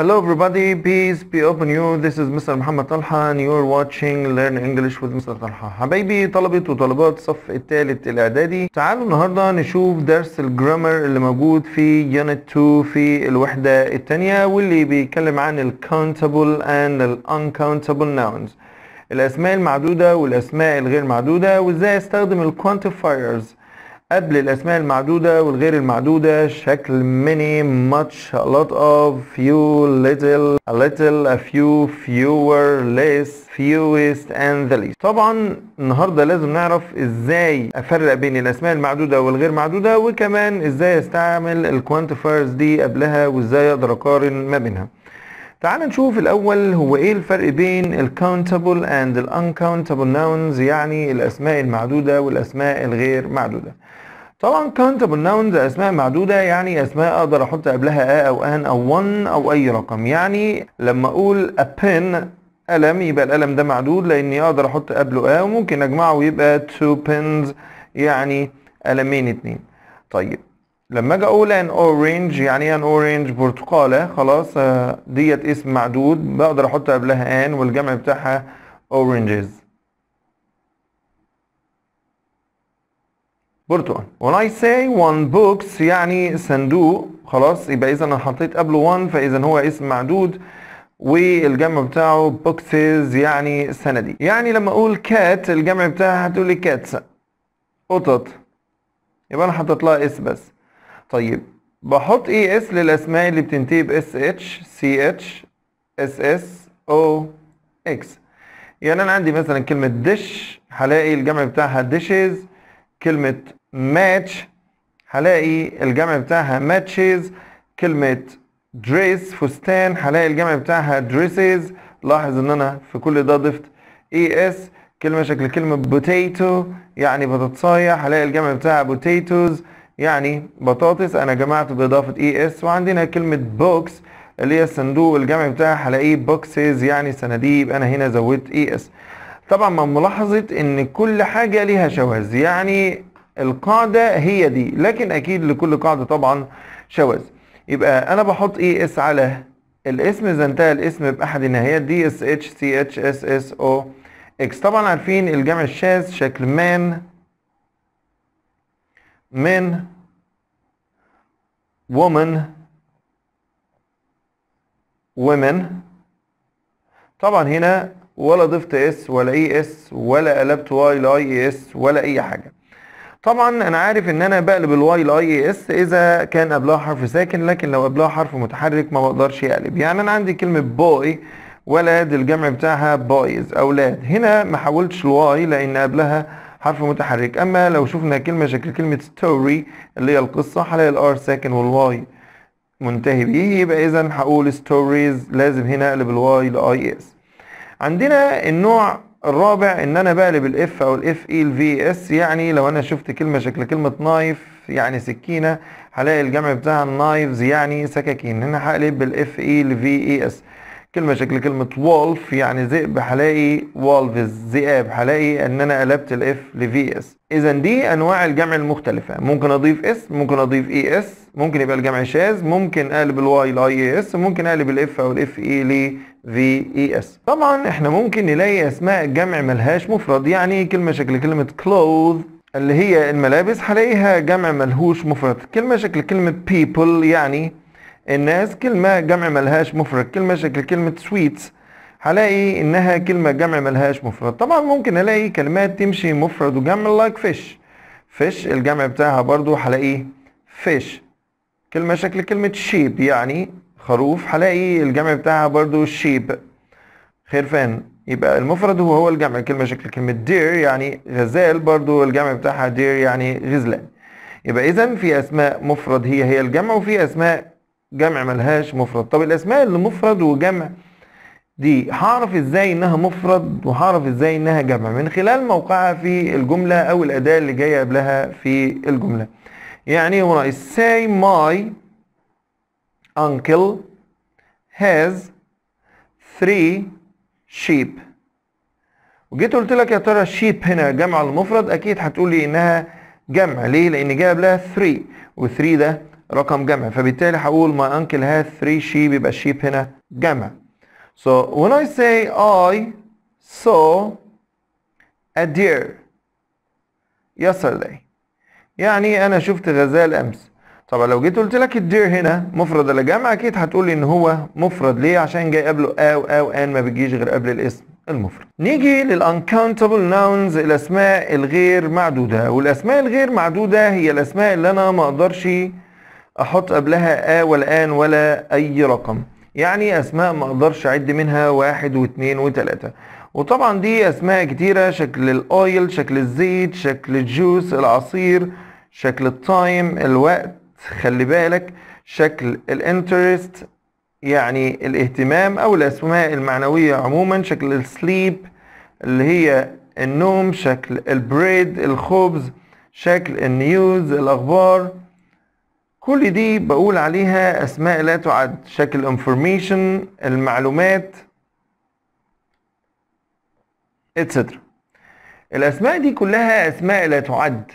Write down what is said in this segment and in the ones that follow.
Hello everybody, peace be upon you. This is Mr. Muhammad Talha and you're watching Learn English with Mr. Talha. حبايبي طلبة وطلبات صف الثالث الإعدادي تعالوا النهاردة نشوف درس الجرامر اللي موجود في Unit 2 في الوحدة الثانية واللي بيتكلم عن ال countable and ال uncountable nouns الأسماء المعدودة والأسماء الغير معدودة وإزاي أستخدم ال quantifiers قبل الاسماء المعدودة والغير المعدودة شكل many much a lot of few little a little a few fewer less fewest and the least طبعا النهاردة لازم نعرف ازاي افرق بين الاسماء المعدودة والغير معدودة وكمان ازاي استعمل الكوانتيفايرز دي قبلها وازاي اقدر اقارن ما بينها تعال نشوف الأول هو إيه الفرق بين ال countable and ال uncountable nouns يعني الأسماء المعدودة والأسماء الغير معدودة طبعا countable nouns اسماء معدودة يعني اسماء اقدر احط قبلها ا او ان او 1 او اي رقم يعني لما اقول a pen قلم يبقى القلم ده معدود لاني اقدر احط قبله اه وممكن اجمعه ويبقى two pens يعني قلمين اتنين طيب لما اجي اقول ان اورنج يعني ايه ان اورنج برتقاله خلاص آه، ديت اسم معدود بقدر احط قبلها ان والجمع بتاعها اورنجز برتقال when I say one books يعني صندوق خلاص يبقى اذا انا حطيت قبله one فاذا هو اسم معدود والجمع بتاعه بوكسز يعني سندي يعني لما اقول كات الجمع بتاعها هتقول لي قطط يبقى انا حطيت لها اس بس طيب بحط اي اس للاسماء اللي بتنتهي ب اس اتش سي اتش اس اس او اكس يعني انا عندي مثلا كلمه دش هلاقي الجمع بتاعها dishes كلمة ماتش هلاقي الجمع بتاعها ماتشز كلمة dress فستان هلاقي الجمع بتاعها dresses لاحظ ان انا في كل ده ضفت اي e اس كلمة شكل كلمة بوتيتو يعني بطاطساية هلاقي الجمع بتاعها بوتيتوز يعني بطاطس انا جمعته باضافة اي e اس وعندنا كلمة بوكس اللي هي الصندوق الجمع بتاعها هلاقيه بوكسز يعني صناديق انا هنا زودت اي e اس طبعا ما ملاحظة ان كل حاجة ليها شواذ يعني القاعدة هي دي لكن اكيد لكل قاعدة طبعا شواذ يبقى انا بحط اي e اس على الاسم اذا انتهى الاسم باحد النهايات دي اس اتش سي اتش اس اس او اكس طبعا عارفين الجمع الشاذ شكل مان من ومن ومن طبعا هنا ولا ضفت اس ولا اي e اس ولا قلبت واي لاي اي اس ولا اي حاجه طبعا انا عارف ان انا بقلب الواي لاي اي اس اذا كان قبلها حرف ساكن لكن لو قبلها حرف متحرك ما بقدرش اقلب يعني انا عندي كلمه بوي ولد الجمع بتاعها بويز اولاد هنا ما حولتش الواي لان قبلها حرف متحرك اما لو شفنا كلمه شكل كلمه ستوري اللي هي القصه هلاقي الار ساكن والواي منتهي بيه يبقى اذا هقول ستوريز لازم هنا اقلب الواي لاي اس عندنا النوع الرابع ان انا بقلب الاف او الاف اي e الفي اس يعني لو انا شفت كلمه شكل كلمه نايف يعني سكينه هلاقي الجمع بتاعها نايفز يعني سكاكين هنا هقلب بالاف اي e الفي اي اس e كلمه شكل كلمه وولف يعني ذئب هلاقي والفز ذئاب هلاقي ان انا قلبت الاف لفي اس اذا دي انواع الجمع المختلفه ممكن اضيف اس ممكن اضيف اي اس ممكن يبقى الجمع شاذ ممكن اقلب الواي لاي اس ممكن اقلب الاف او الاف اي اس e طبعا احنا ممكن نلاقي اسماء الجمع ملهاش مفرد يعني كلمة شكل كلمة كلوز اللي هي الملابس هلاقيها جمع ملهوش مفرد كلمة شكل كلمة بيبل يعني الناس كلمة جمع ملهاش مفرد كلمة شكل كلمة سويتس هلاقي انها كلمة جمع ملهاش مفرد طبعا ممكن الاقي كلمات تمشي مفرد وجمع لايك فيش فيش الجمع بتاعها برضو هلاقيه فيش كلمة شكل كلمة شيب يعني خروف هلاقي الجمع بتاعها برضو شيب خرفان يبقى المفرد هو هو الجمع الكلمة شكل كلمة دير يعني غزال برضو الجمع بتاعها دير يعني غزلان يبقى إذا في أسماء مفرد هي هي الجمع وفي أسماء جمع ملهاش مفرد طب الأسماء اللي مفرد وجمع دي هعرف ازاي انها مفرد وهعرف ازاي انها جمع من خلال موقعها في الجملة او الاداة اللي جاية قبلها في الجملة يعني وراء الساي ماي uncle has three sheep وجيت قلت لك يا ترى sheep هنا جمع المفرد اكيد هتقول لي انها جمع ليه لان جاب لها 3 و3 ده رقم جمع فبالتالي هقول my uncle has three sheep يبقى sheep هنا جمع so when I say I saw a deer yesterday يعني انا شفت غزال امس طبعا لو جيت قلت لك الدير هنا مفرد ولا جمع اكيد هتقول لي ان هو مفرد ليه عشان جاي قبله او او ان ما بتجيش غير قبل الاسم المفرد نيجي للانكاونتبل ناونز الاسماء الغير معدوده والاسماء الغير معدوده هي الاسماء اللي انا ما اقدرش احط قبلها ا ولا ان ولا اي رقم يعني اسماء ما اقدرش اعد منها واحد واثنين وثلاثة وطبعا دي اسماء كتيرة شكل الاويل شكل الزيت شكل الجوس العصير شكل التايم الوقت خلي بالك شكل الانترست يعني الاهتمام او الاسماء المعنويه عموما شكل السليب اللي هي النوم شكل البريد الخبز شكل النيوز الاخبار كل دي بقول عليها اسماء لا تعد شكل information المعلومات etc الاسماء دي كلها اسماء لا تعد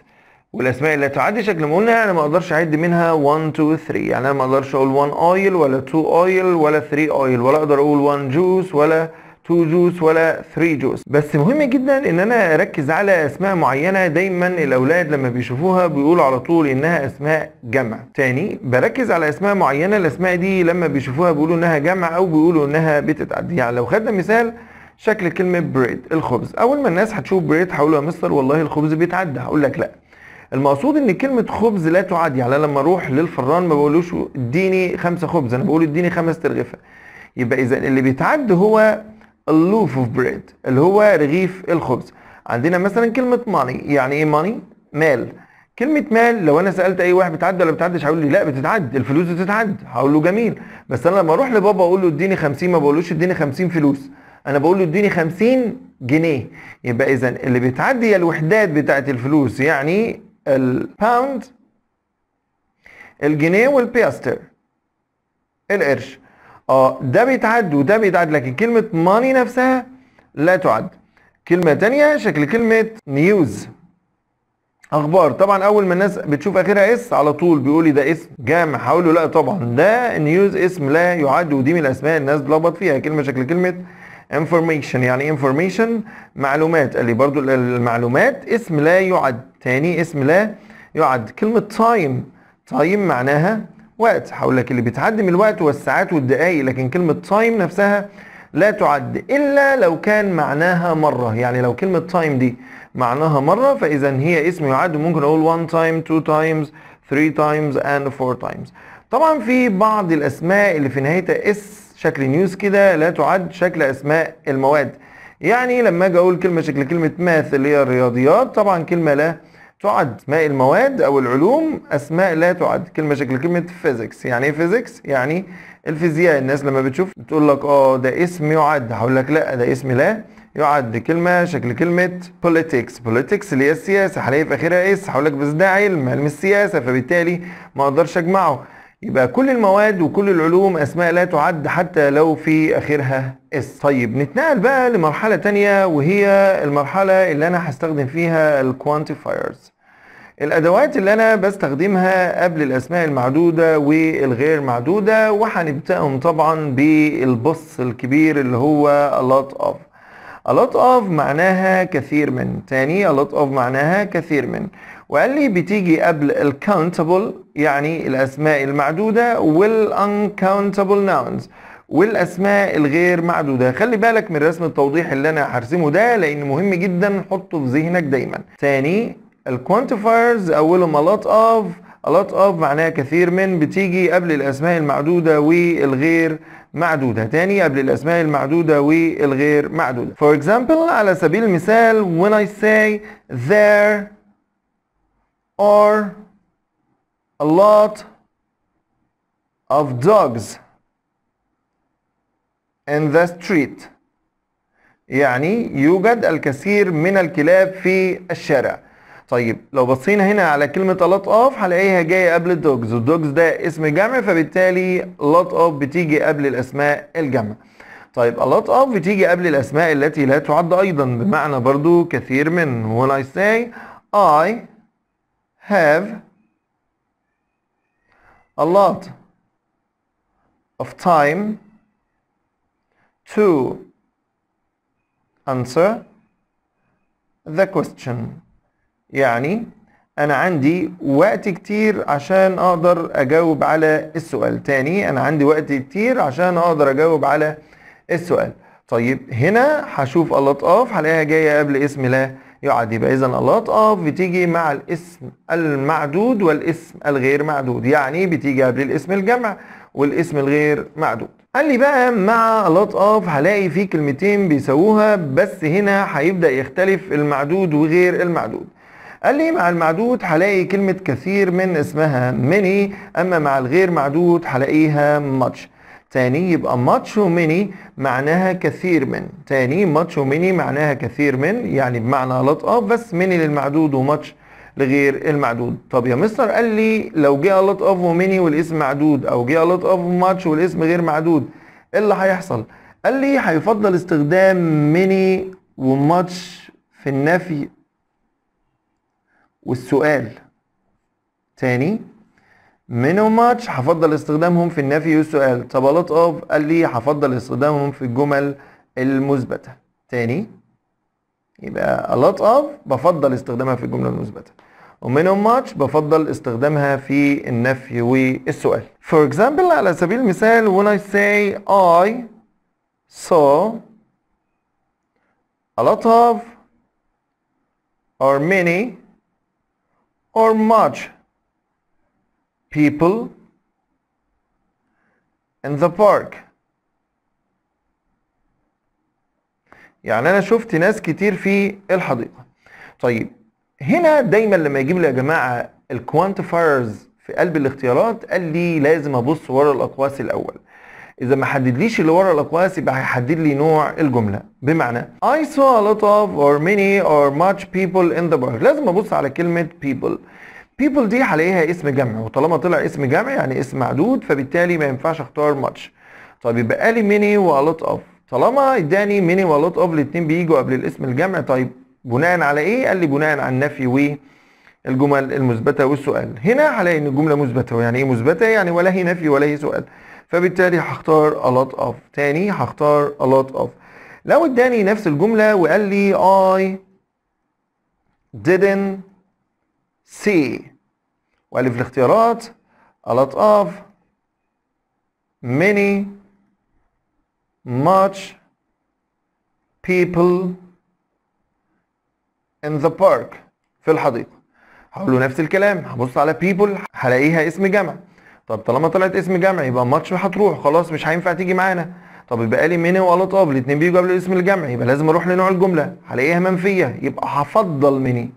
والاسماء اللي تعدي شكل ما قلنا انا ما اقدرش اعد منها 1 2 3 يعني انا ما اقدرش اقول 1 اويل ولا 2 اويل ولا 3 اويل ولا اقدر اقول 1 جوس ولا 2 جوس ولا 3 جوس بس مهم جدا ان انا اركز على اسماء معينه دايما الاولاد لما بيشوفوها بيقولوا على طول انها اسماء جمع تاني بركز على اسماء معينه الاسماء دي لما بيشوفوها بيقولوا انها جمع او بيقولوا انها بتتعدي يعني لو خدنا مثال شكل كلمه بريد الخبز اول ما الناس هتشوف بريد هقول يا مستر والله الخبز بيتعدى هقول لك لا المقصود ان كلمه خبز لا تعاد يعني لما اروح للفران ما بقولوش اديني خمسه خبز انا بقول اديني خمس ترغيفه يبقى اذا اللي بيتعد هو اللوف اوف بريد اللي هو رغيف الخبز عندنا مثلا كلمه ماني يعني ايه ماني مال كلمة مال لو أنا سألت أي واحد بتعد ولا بتعدش هيقول لي لا بتتعد الفلوس بتتعد هقول له جميل بس أنا لما أروح لبابا أقول له اديني 50 ما بقولوش اديني 50 فلوس أنا بقول له اديني 50 جنيه يبقى إذا اللي بيتعدي هي الوحدات بتاعة الفلوس يعني الباوند الجنيه والبيستر القرش اه ده بيتعد وده بيتعد لكن كلمة ماني نفسها لا تعد كلمة تانية شكل كلمة نيوز اخبار طبعا اول ما الناس بتشوف اخرها اس على طول بيقول لي ده اسم جامع هقول له لا طبعا ده نيوز اسم لا يعد ودي من الاسماء الناس بتلخبط فيها كلمه شكل كلمه انفورميشن يعني انفورميشن معلومات قال لي برضو المعلومات اسم لا يعد تاني اسم لا يعد كلمة تايم تايم معناها وقت هقول لك اللي من الوقت والساعات والدقايق لكن كلمة تايم نفسها لا تعد إلا لو كان معناها مرة يعني لو كلمة تايم دي معناها مرة فإذا هي اسم يعد ممكن أقول one time two times three times and four times طبعا في بعض الأسماء اللي في نهايتها اس شكل نيوز كده لا تعد شكل اسماء المواد يعني لما اجي اقول كلمه شكل كلمه ماث اللي هي الرياضيات طبعا كلمه لا تعد اسماء المواد او العلوم اسماء لا تعد كلمه شكل كلمه فيزيكس يعني ايه فيزيكس يعني الفيزياء الناس لما بتشوف بتقول لك اه ده اسم يعد هقول لك لا ده اسم لا يعد كلمه شكل كلمه بوليتكس بوليتكس اللي هي السياسه هلاقي في اخرها اس هقول لك بس ده علم علم السياسه فبالتالي ما اقدرش اجمعه يبقى كل المواد وكل العلوم اسماء لا تعد حتى لو في اخرها اس طيب نتنقل بقى لمرحله ثانيه وهي المرحله اللي انا هستخدم فيها الكوانتيفايرز الادوات اللي انا بستخدمها قبل الاسماء المعدوده والغير معدوده وهنبداهم طبعا بالبص الكبير اللي هو a lot of a lot of معناها كثير من تاني a lot of معناها كثير من وقال لي بتيجي قبل الكاونتبل يعني الأسماء المعدودة والuncountable nouns والأسماء الغير معدودة خلي بالك من رسم التوضيح اللي أنا هرسمه ده لأن مهم جدا حطه في ذهنك دايما تاني الكوانتيفايرز أولهم a lot of a lot of معناها كثير من بتيجي قبل الأسماء المعدودة والغير معدودة تاني قبل الأسماء المعدودة والغير معدودة For example على سبيل المثال when I say there are a lot of dogs in the street يعني يوجد الكثير من الكلاب في الشارع طيب لو بصينا هنا على كلمة a lot of هنلاقيها جاية قبل الدوجز والدوجز ده اسم جمع فبالتالي lot of بتيجي قبل الأسماء الجمع طيب a lot of بتيجي قبل الأسماء التي لا تعد أيضا بمعنى برضو كثير من when I say I have a lot of time to answer the question يعني انا عندي وقت كتير عشان اقدر اجاوب على السؤال تاني انا عندي وقت كتير عشان اقدر اجاوب على السؤال طيب هنا هشوف a lot of هلاقيها جايه قبل اسم لا يقعد يبقى اذا اوف بتيجي مع الاسم المعدود والاسم الغير معدود يعني إيه بتيجي قبل الاسم الجمع والاسم الغير معدود قال لي بقى مع اوف هلاقي في كلمتين بيسووها بس هنا هيبدا يختلف المعدود وغير المعدود قال لي مع المعدود هلاقي كلمة كثير من اسمها ميني أما مع الغير معدود هلاقيها ماتش تاني يبقى ماتش وميني معناها كثير من تاني ماتش وميني معناها كثير من يعني بمعنى غلط اوف بس ميني للمعدود وماتش لغير المعدود طب يا مستر قال لي لو جه لط اوف وميني والاسم معدود او جه لط اوف ماتش والاسم غير معدود ايه اللي هيحصل قال لي هيفضل استخدام ميني وماتش في النفي والسؤال تاني من ماتش هفضل استخدامهم في النفي والسؤال طب لوت اوف قال لي هفضل استخدامهم في الجمل المثبته تاني يبقى لوت اوف بفضل استخدامها في الجمله المثبته ومن ماتش بفضل استخدامها في النفي والسؤال for example على سبيل المثال when I say I saw a lot of or many or much people in the park يعني انا شفت ناس كتير في الحديقه طيب هنا دايما لما يجيب لي يا جماعه الكوانتيفايرز في قلب الاختيارات قال لي لازم ابص ورا الاقواس الاول اذا ما حددليش اللي ورا الاقواس يبقى هيحدد لي نوع الجمله بمعنى I saw a lot of or many or much people in the park لازم ابص على كلمه people people دي عليها اسم جمع وطالما طلع اسم جمع يعني اسم معدود فبالتالي ما ينفعش اختار ماتش طيب يبقى لي ميني ولوت اوف طالما اداني ميني ولوت اوف الاثنين بييجوا قبل الاسم الجمع طيب بناء على ايه قال لي بناء على النفي والجمل المثبته والسؤال هنا هلاقي ان الجمله مثبته ويعني ايه مثبته يعني ولا هي نفي ولا هي سؤال فبالتالي هختار الوت اوف تاني هختار الوت اوف لو اداني نفس الجمله وقال لي I didn't سي وألف الاختيارات a lot of many much people in the park في الحديقة هقول له نفس الكلام هبص على people هلاقيها اسم جمع طب طالما طلعت اسم جمع يبقى ماتش هتروح خلاص مش هينفع تيجي معانا طب يبقى لي ميني والات اوف الاثنين بيجوا قبل الاسم الجمع يبقى لازم اروح لنوع الجمله هلاقيها منفيه يبقى هفضل ميني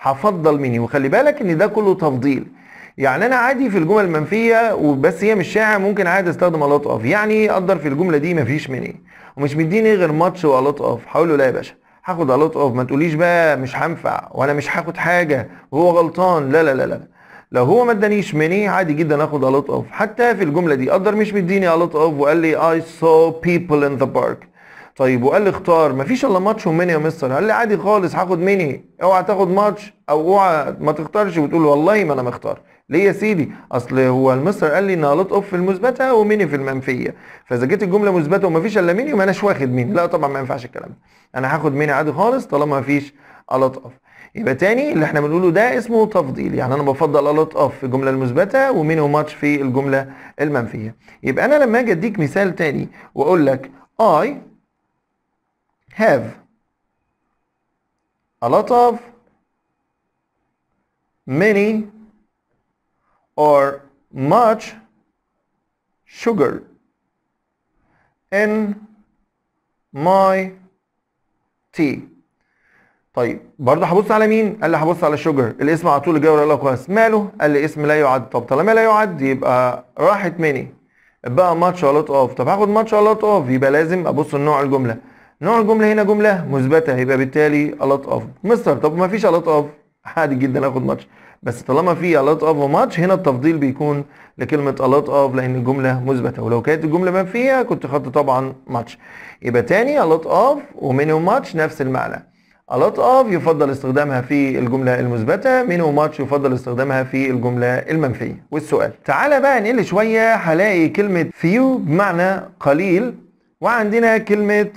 هفضل مني وخلي بالك ان ده كله تفضيل يعني انا عادي في الجمل المنفيه وبس هي مش شائعه ممكن عادي استخدم الوت اوف يعني ايه اقدر في الجمله دي مفيش مني ومش مديني غير ماتش والوت اوف هقول له لا يا باشا هاخد الوت اوف ما تقوليش بقى مش هنفع وانا مش هاخد حاجه وهو غلطان لا لا لا لا لو هو ما ادانيش مني عادي جدا اخد الوت اوف حتى في الجمله دي اقدر مش مديني الوت اوف وقال لي اي سو بيبل ان ذا بارك طيب وقال لي اختار مفيش الا ماتش ومني يا مستر قال لي عادي خالص هاخد مني اوعى تاخد ماتش او اوعى ما تختارش وتقول والله ما انا مختار ليه يا سيدي اصل هو المستر قال لي ان اوف في المثبته ومني في المنفيه فاذا جت الجمله مثبته ومفيش الا مني ما اناش واخد مني لا طبعا ما ينفعش الكلام ده انا هاخد مني عادي خالص طالما مفيش اوف يبقى تاني اللي احنا بنقوله ده اسمه تفضيل يعني انا بفضل اوف في الجمله المثبته ومني وماتش في الجمله المنفيه يبقى انا لما اجي اديك مثال تاني واقول لك اي have a lot of many or much sugar in my tea طيب برضه هبص على مين؟ قال لي هبص على sugar الاسم على طول الجوله لا كويس ماله؟ قال لي اسم لا يعد طب طالما لا يعد يبقى راحت many بقى ماتش لوت اوف طب هاخد ماتش لوت اوف يبقى لازم ابص لنوع الجمله نوع الجمله هنا جمله مثبته يبقى بالتالي الوت اوف مستر طب ما فيش الات اوف عادي جدا اخد ماتش بس طالما في الوت اوف وماتش هنا التفضيل بيكون لكلمه الوت اوف لان الجمله مثبته ولو كانت الجمله منفيه كنت خدت طبعا ماتش يبقى تاني الوت اوف ومينيموم ماتش نفس المعنى الوت اوف يفضل استخدامها في الجمله المثبته مينيموم ماتش يفضل استخدامها في الجمله المنفيه والسؤال تعالى بقى نقل شويه هلاقي كلمه فيو بمعنى قليل وعندنا كلمه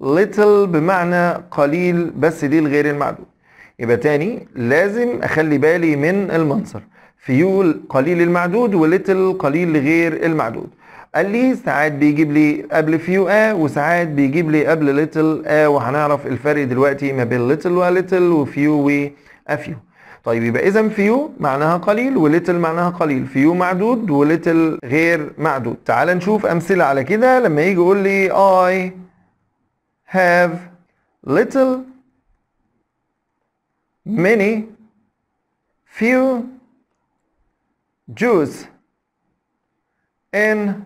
little بمعنى قليل بس دي الغير المعدود يبقى تاني لازم اخلي بالي من المنصر فيول قليل المعدود وليتل قليل لغير المعدود قال لي ساعات بيجيب لي قبل فيو ا وساعات بيجيب لي قبل ليتل ا وهنعرف الفرق دلوقتي ما بين ليتل وليتل وفيو وافيو طيب يبقى اذا فيو معناها قليل وليتل معناها قليل فيو معدود وليتل غير معدود تعال نشوف امثله على كده لما يجي يقول لي اي have little, many, few Jews in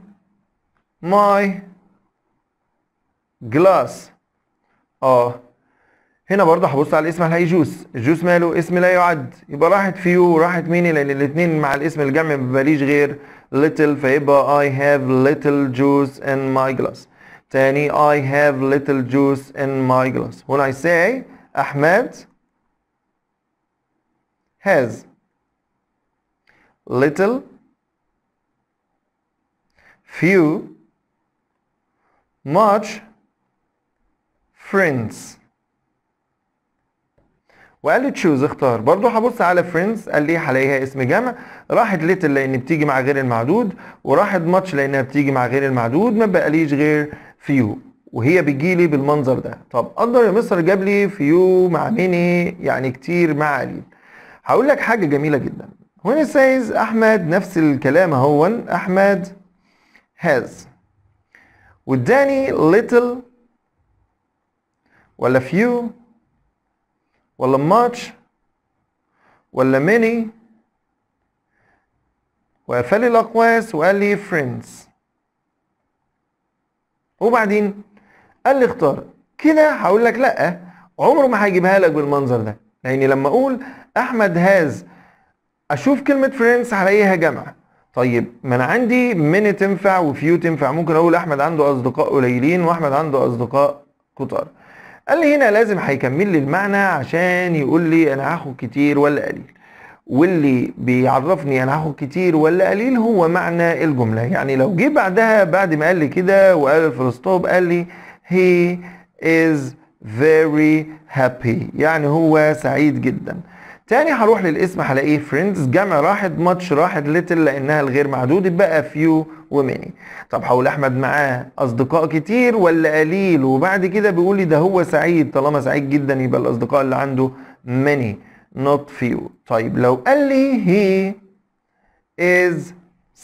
my glass اه هنا برضه هبص على الاسم هلاقي جوس الجوس ماله اسم لا يعد يبقى راحت فيو راحت ميني لان الاثنين مع الاسم الجمع مباليش غير little فيبقى I have little juice in my glass تاني I have little juice in my glass when I say أحمد has little few much friends وقال لي تشوز اختار برضه هبص على فريندز قال لي هلاقيها اسم جمع راحت ليتل لان بتيجي مع غير المعدود وراحت ماتش لانها بتيجي مع غير المعدود ما بقاليش غير فيو وهي بتجي لي بالمنظر ده طب اقدر يا مستر جاب لي فيو مع ميني يعني كتير مع قليل هقول لك حاجه جميله جدا وين سايز احمد نفس الكلام اهو احمد هاز واداني ليتل ولا فيو ولا ماتش ولا ميني وقفل الاقواس وقال لي فريندز وبعدين قال لي اختار كده هقول لك لا عمره ما هيجيبها لك بالمنظر ده يعني لما اقول احمد هاز اشوف كلمه فريندز هلاقيها جمع طيب ما انا عندي من تنفع وفيو تنفع ممكن اقول احمد عنده اصدقاء قليلين واحمد عنده اصدقاء كتار قال لي هنا لازم هيكمل لي المعنى عشان يقول لي انا هاخد كتير ولا قليل واللي بيعرفني انا هاخد كتير ولا قليل هو معنى الجمله يعني لو جه بعدها بعد ما قال لي كده وقال الفلسطوب قال لي he is very happy يعني هو سعيد جدا تاني هروح للاسم هلاقيه فريندز جمع راحت ماتش راحت ليتل لانها الغير معدود بقى فيو وميني طب هقول احمد معاه اصدقاء كتير ولا قليل وبعد كده بيقول لي ده هو سعيد طالما سعيد جدا يبقى الاصدقاء اللي عنده ميني not few طيب لو قال لي he is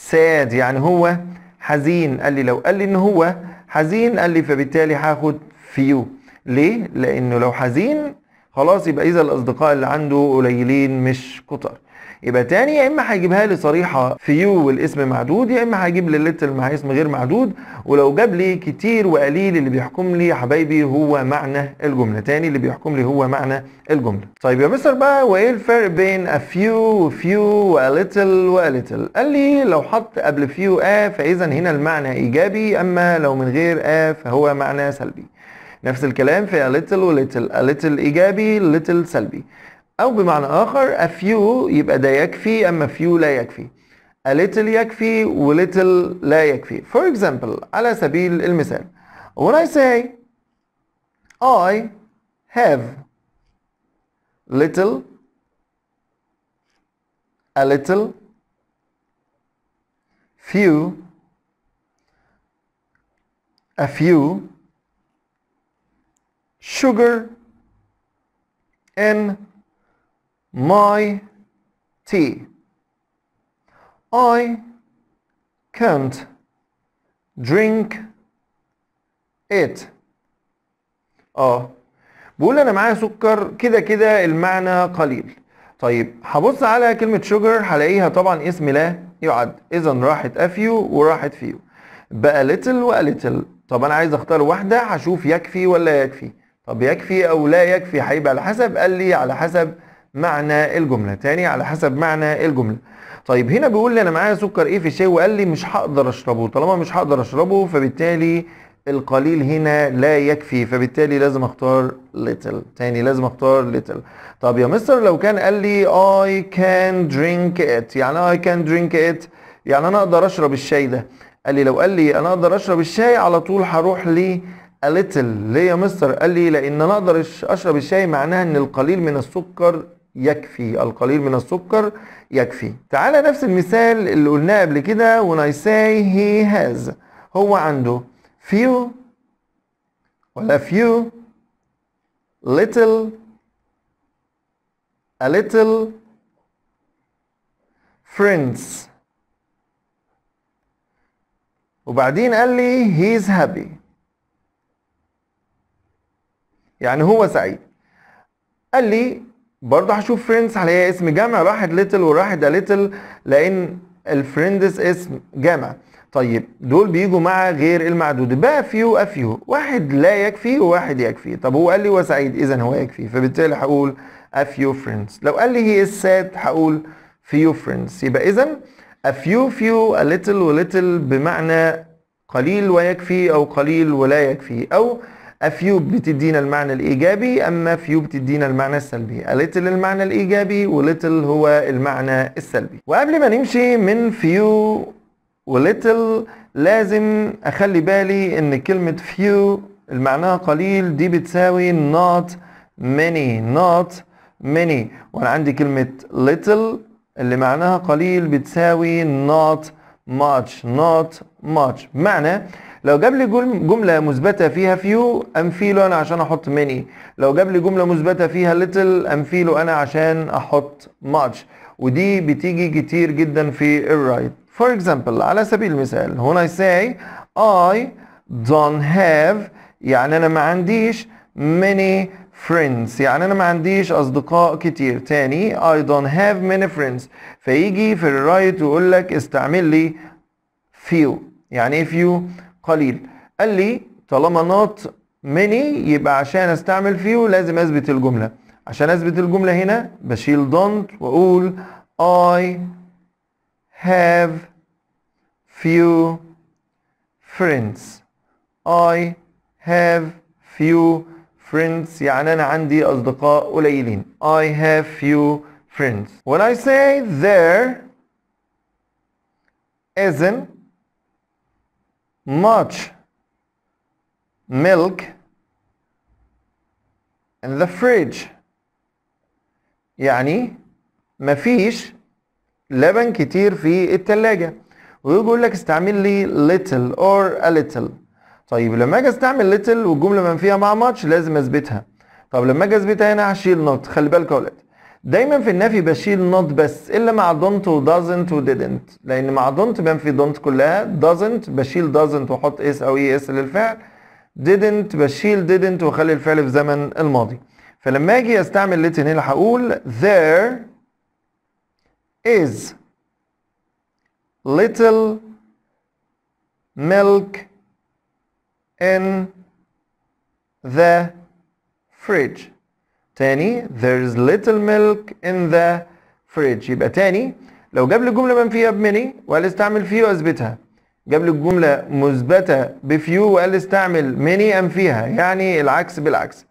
sad يعني هو حزين قال لي لو قال لي ان هو حزين قال لي فبالتالي هاخد few ليه لانه لو حزين خلاص يبقى اذا الاصدقاء اللي عنده قليلين مش كتر يبقى تاني يا اما هيجيبها لي صريحه في يو والاسم معدود يا اما هيجيب لي ليتل مع اسم غير معدود ولو جاب لي كتير وقليل اللي بيحكم لي يا حبايبي هو معنى الجمله تاني اللي بيحكم لي هو معنى الجمله طيب يا مستر بقى وايه الفرق بين a few و few و a little و a little قال لي لو حط قبل few a فاذا هنا المعنى ايجابي اما لو من غير a فهو معنى سلبي نفس الكلام في a little و little a little ايجابي little سلبي أو بمعنى آخر a few يبقى ده يكفي أما few لا يكفي a little يكفي و little لا يكفي for example على سبيل المثال when I say I have little a little few a few sugar in my tea. I can't drink it. اه بقول انا معايا سكر كده كده المعنى قليل طيب هبص على كلمة sugar هلاقيها طبعا اسم لا يعد اذا راحت افيو وراحت فيو بقى little و a little. طب انا عايز اختار واحدة هشوف يكفي ولا يكفي طب يكفي او لا يكفي هيبقى على حسب قال لي على حسب معنى الجملة تاني على حسب معنى الجملة طيب هنا بيقول لي انا معايا سكر ايه في الشاي وقال لي مش هقدر اشربه طالما مش هقدر اشربه فبالتالي القليل هنا لا يكفي فبالتالي لازم اختار little تاني لازم اختار little طب يا مستر لو كان قال لي I can drink it يعني I can drink it يعني انا اقدر اشرب الشاي ده قال لي لو قال لي انا اقدر اشرب الشاي على طول هروح لي a little ليه يا مستر قال لي لان انا اقدر اشرب الشاي معناها ان القليل من السكر يكفي القليل من السكر يكفي تعالى نفس المثال اللي قلناه قبل كده when I say he has هو عنده few ولا few little a little friends وبعدين قال لي he's happy يعني هو سعيد قال لي برضه هشوف فريندز هلاقيها اسم جمع راحت ليتل وراحت ليتل لان الفريندز اسم جمع طيب دول بيجوا مع غير المعدود بقى فيو افيو واحد لا يكفي وواحد يكفي طب هو قال لي هو سعيد اذا هو يكفي فبالتالي هقول افيو فريندز لو قال لي هي ساد هقول فيو فريندز يبقى اذا افيو فيو a وليتل بمعنى قليل ويكفي او قليل ولا يكفي او افيو بتدينا المعنى الايجابي اما فيو بتدينا المعنى السلبي اليتل المعنى الايجابي وليتل هو المعنى السلبي وقبل ما نمشي من فيو وليتل لازم اخلي بالي ان كلمة فيو المعنى قليل دي بتساوي not many not many وانا عندي كلمة little اللي معناها قليل بتساوي not much not much معنى لو جاب لي جملة مثبتة فيها فيو أمفيله أنا عشان أحط ميني لو جاب لي جملة مثبتة فيها ليتل أمفيله أنا عشان أحط ماتش ودي بتيجي كتير جدا في الرايت فور اكزامبل على سبيل المثال هنا I say I don't have يعني أنا ما عنديش many friends يعني أنا ما عنديش أصدقاء كتير تاني I don't have many friends فيجي في الرايت ويقول لك استعمل لي فيو يعني ايه فيو قليل قال لي طالما نوت many يبقى عشان استعمل فيه لازم اثبت الجمله عشان اثبت الجمله هنا بشيل don't واقول I have few friends I have few friends يعني انا عندي اصدقاء قليلين I have few friends when I say there isn't much milk in the fridge يعني مفيش لبن كتير في التلاجة ويقول لك استعمل لي little or a little طيب لما اجي استعمل little والجملة فيها مع much لازم اثبتها طب لما اجي اثبتها هنا هشيل نوت خلي بالك يا دايما في النفي بشيل not بس الا مع don't و doesn't و didn't لان مع don't بنفي don't كلها doesn't بشيل doesn't واحط اس او اي e اس للفعل didn't بشيل didn't واخلي الفعل في زمن الماضي فلما اجي استعمل let هنا هقول there is little milk in the fridge تاني there's little milk in the fridge يبقى تاني لو جاب لي جملة منفية بمني وقال استعمل فيه واثبتها جاب لي الجملة مثبتة بفيو وقال استعمل مني انفيها يعني العكس بالعكس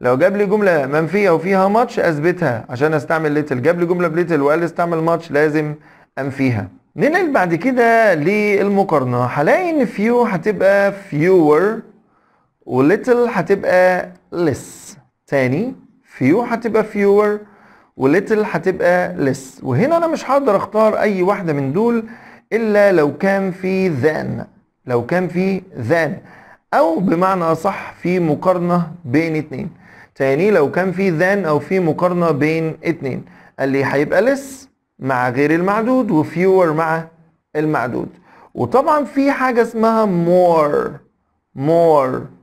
لو جاب لي جملة منفية وفيها ماتش اثبتها عشان استعمل ليتل جاب لي جملة بليتل وقال استعمل ماتش لازم انفيها ننقل بعد كده للمقارنة هلاقي ان فيو هتبقى فيور وليتل هتبقى less تاني فيو هتبقى فيور وليتل هتبقى لس وهنا انا مش هقدر اختار اي واحده من دول الا لو كان في ذان لو كان في ذان او بمعنى اصح في مقارنه بين اتنين تاني لو كان في ذان او في مقارنه بين اتنين قال لي هيبقى لس مع غير المعدود وفيور مع المعدود وطبعا في حاجه اسمها more more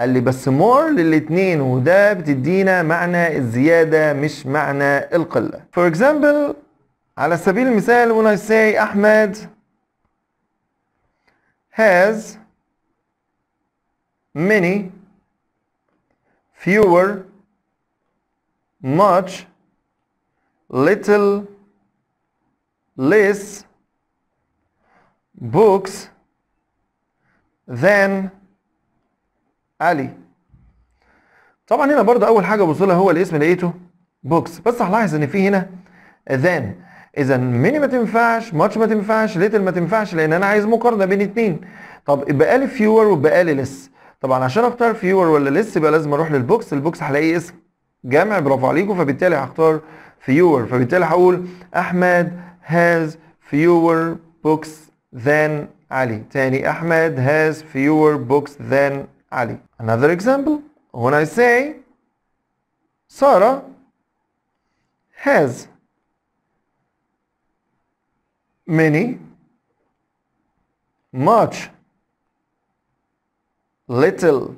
قال لي بس مور للاتنين وده بتدينا معنى الزيادة مش معنى القلة for example على سبيل المثال when I say أحمد has many fewer much little less books than علي طبعا هنا برضه اول حاجه ابص لها هو الاسم لقيته بوكس بس هلاحظ ان في هنا ذان اذا ميني ما تنفعش ماتش ما تنفعش ليتل ما تنفعش لان انا عايز مقارنه بين اتنين طب يبقى لي فيور ويبقى لي لس طبعا عشان اختار فيور ولا لس يبقى لازم اروح للبوكس البوكس هلاقي اسم جمع برافو عليكم فبالتالي هختار فيور فبالتالي هقول احمد هاز فيور بوكس ذان علي تاني احمد هاز فيور بوكس ذان Ali. Another example, when I say Sarah has many, much, little,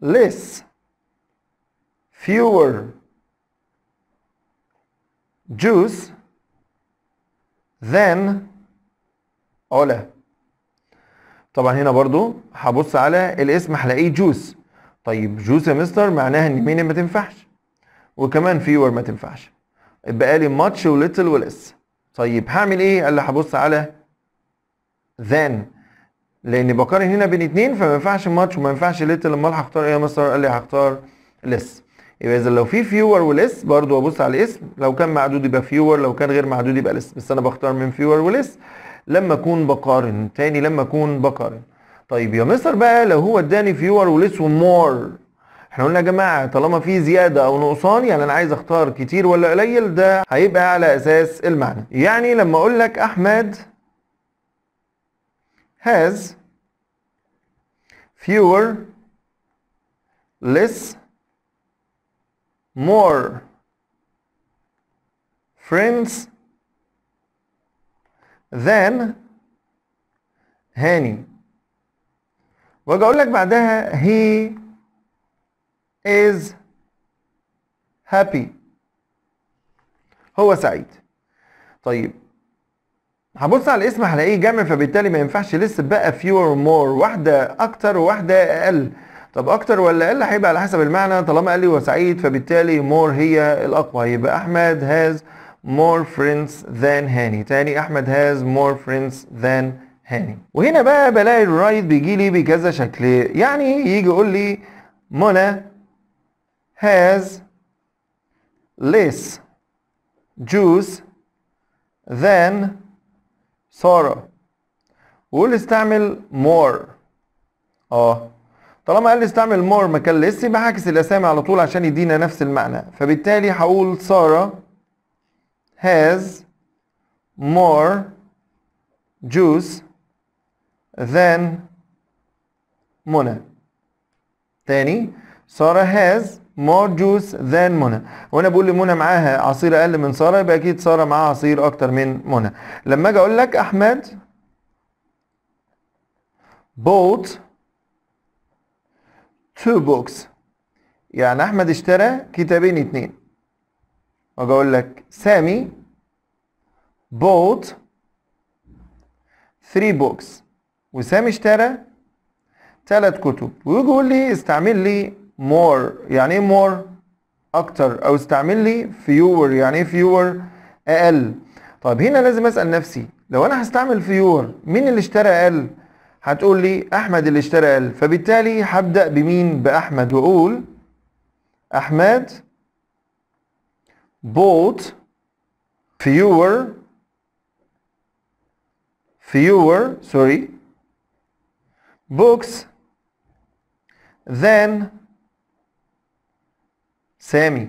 less, fewer, Jews than Ola طبعا هنا برضو هبص على الاسم هلاقيه جوس طيب جوس يا مستر معناها ان مين ما تنفعش وكمان فيور ما تنفعش يبقى لي ماتش وليتل ولس طيب هعمل ايه قال لي هبص على ذان لان بقارن هنا بين اتنين فما ينفعش ماتش وما ينفعش ليتل امال هختار ايه يا مستر قال لي هختار لس يبقى اذا لو في فيور ولس برضو ابص على الاسم لو كان معدود يبقى فيور لو كان غير معدود يبقى لس بس انا بختار من فيور ولس لما اكون بقارن تاني لما اكون بقارن طيب يا مستر بقى لو هو اداني فيور وليس ومور احنا قلنا يا جماعه طالما في زياده او نقصان يعني انا عايز اختار كتير ولا قليل ده هيبقى على اساس المعنى يعني لما اقول لك احمد has fewer less more friends than هاني واجي اقول لك بعدها هي از هابي هو سعيد طيب هبص على الاسم هلاقيه جمع فبالتالي ما ينفعش لسه بقى فيور مور واحده اكتر وواحده اقل طب اكتر ولا اقل هيبقى على حسب المعنى طالما قال لي هو سعيد فبالتالي مور هي الاقوى يبقى احمد هاز مور فريندز ذان هاني تاني احمد هاز مور فريندز ذان هاني هاني وهنا بقى بلاقي الرايت بيجي لي بكذا شكل يعني يجي يقول لي منى has less juice than سارة وقول استعمل more اه طالما قال لي استعمل more ما كان لسه يبقى هعكس الاسامي على طول عشان يدينا نفس المعنى فبالتالي هقول ساره has more juice than منى تاني سارة has more juice than منى وانا بقول لمنى معاها عصير اقل من سارة يبقى اكيد سارة معاها عصير اكتر من منى لما اجي اقول لك احمد bought two books يعني احمد اشترى كتابين اتنين واجي اقول لك سامي bought three books وسامي اشترى ثلاث كتب ويجي يقول لي استعمل لي مور يعني ايه مور اكتر او استعمل لي فيور يعني ايه فيور اقل طيب هنا لازم اسال نفسي لو انا هستعمل فيور مين اللي اشترى اقل هتقول لي احمد اللي اشترى اقل فبالتالي هبدا بمين باحمد واقول احمد بوت فيور فيور سوري books than سامي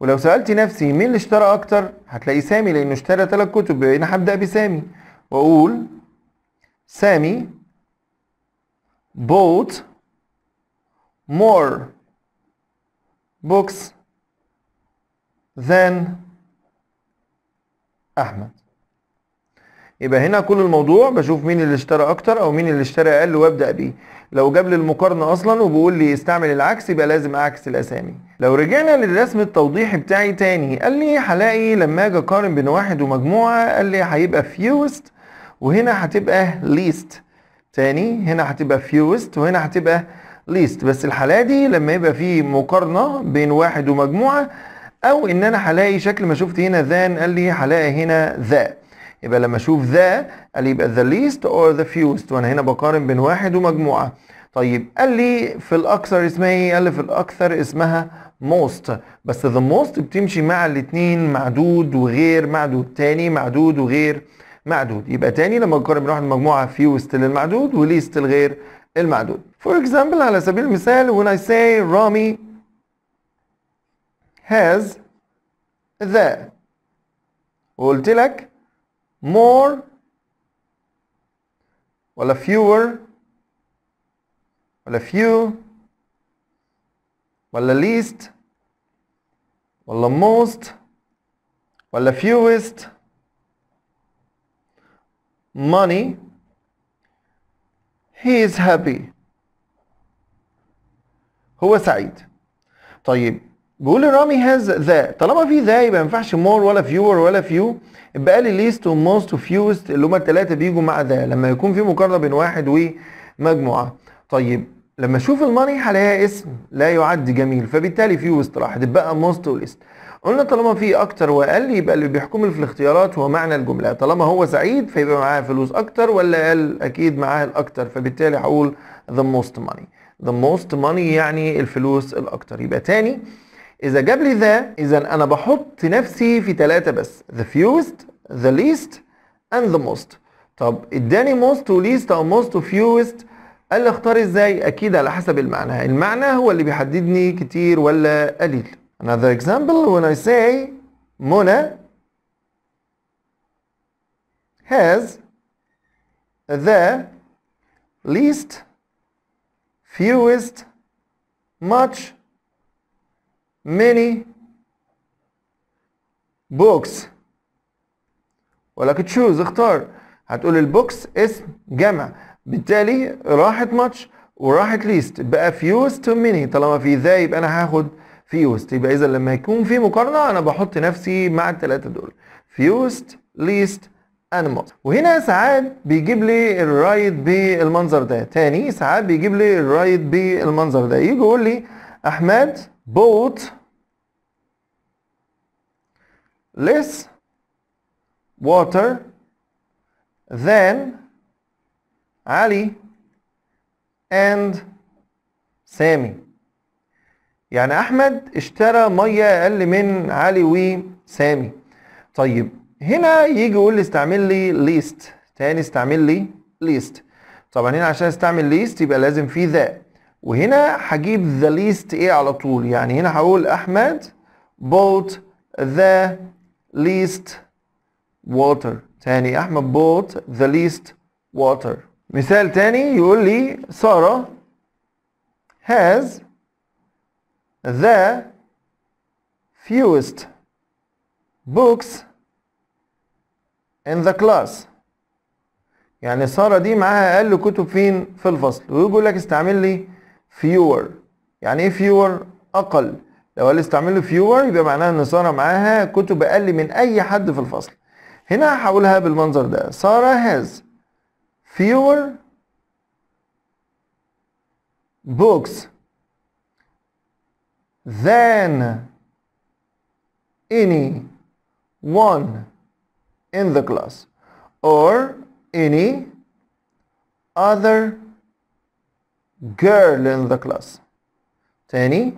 ولو سألت نفسي مين اللي اشترى أكتر هتلاقي سامي لأنه اشترى ثلاث كتب يبقى أنا هبدأ بسامي وأقول سامي bought more books than أحمد يبقى هنا كل الموضوع بشوف مين اللي اشترى اكتر او مين اللي اشترى اقل وابدا بيه لو جاب لي المقارنه اصلا وبيقول لي استعمل العكس يبقى لازم اعكس الاسامي لو رجعنا للرسم التوضيحي بتاعي تاني قال لي هلاقي لما اجي اقارن بين واحد ومجموعه قال لي هيبقى فيوست وهنا هتبقى ليست تاني هنا هتبقى فيوست وهنا هتبقى ليست بس الحاله دي لما يبقى في مقارنه بين واحد ومجموعه او ان انا هلاقي شكل ما شفت هنا ذان قال لي هلاقي هنا ذا يبقى لما اشوف ذا قال لي يبقى ذا ليست اور ذا فيوست وانا هنا بقارن بين واحد ومجموعه طيب قال لي في الاكثر اسمها ايه قال لي في الاكثر اسمها موست بس ذا موست بتمشي مع الاثنين معدود وغير معدود تاني معدود وغير معدود يبقى تاني لما نقارن بين واحد ومجموعه فيوست للمعدود وليست لغير المعدود فور example على سبيل المثال when I say رامي has the وقلت لك more well a fewer well a few well the least well the most well the fewest money he is happy هو سعيد طيب بيقول رامي هاز ذا طالما في ذا يبقى ما ينفعش مور ولا فيور ولا فيو يبقى لي ليست وموست وفيوست اللي هما الثلاثه بيجوا مع ذا لما يكون في مقارنه بين واحد ومجموعه طيب لما اشوف الماني هلاقيها اسم لا يعد جميل فبالتالي فيوست راح تبقى موست وليست قلنا طالما في اكتر واقل يبقى اللي بيحكم في الاختيارات هو معنى الجمله طالما هو سعيد فيبقى معاه فلوس اكتر ولا اقل اكيد معاه الاكتر فبالتالي هقول ذا موست ماني ذا موست ماني يعني الفلوس الاكتر يبقى تاني إذا جاب لي ذا إذا أنا بحط نفسي في ثلاثة بس the fewest the least and the most طب اداني most و least أو most و fewest قال لي اختار ازاي؟ أكيد على حسب المعنى المعنى هو اللي بيحددني كتير ولا قليل Another example when I say Mona has the least fewest much many books ولك تشوز اختار هتقول البوكس اسم جمع بالتالي راحت ماتش وراحت ليست بقى فيوز تو ميني طالما في ذا يبقى انا هاخد فيوز يبقى اذا لما يكون في مقارنه انا بحط نفسي مع الثلاثه دول فيوست ليست animals وهنا ساعات بيجيب لي الرايت بالمنظر ده تاني ساعات بيجيب لي الرايت بالمنظر ده يجي يقول لي احمد بوت less water than علي and سامي يعني أحمد اشترى مية أقل من علي وسامي طيب هنا يجي يقول لي استعمل لي ليست تاني استعمل لي ليست طبعا هنا عشان استعمل ليست يبقى لازم في ذا وهنا هجيب ذا ليست ايه على طول يعني هنا هقول أحمد bought the least water تاني أحمد bought the least water مثال تاني يقول لي سارة has the fewest books in the class يعني سارة دي معاها أقل كتب فين في الفصل ويقول لك استعمل لي fewer يعني ايه fewer أقل لو قال استعملوا فيور يبقى معناها ان ساره معاها كتب اقل من اي حد في الفصل هنا هقولها بالمنظر ده ساره هاز fewer books than any one in the class or any other girl in the class تاني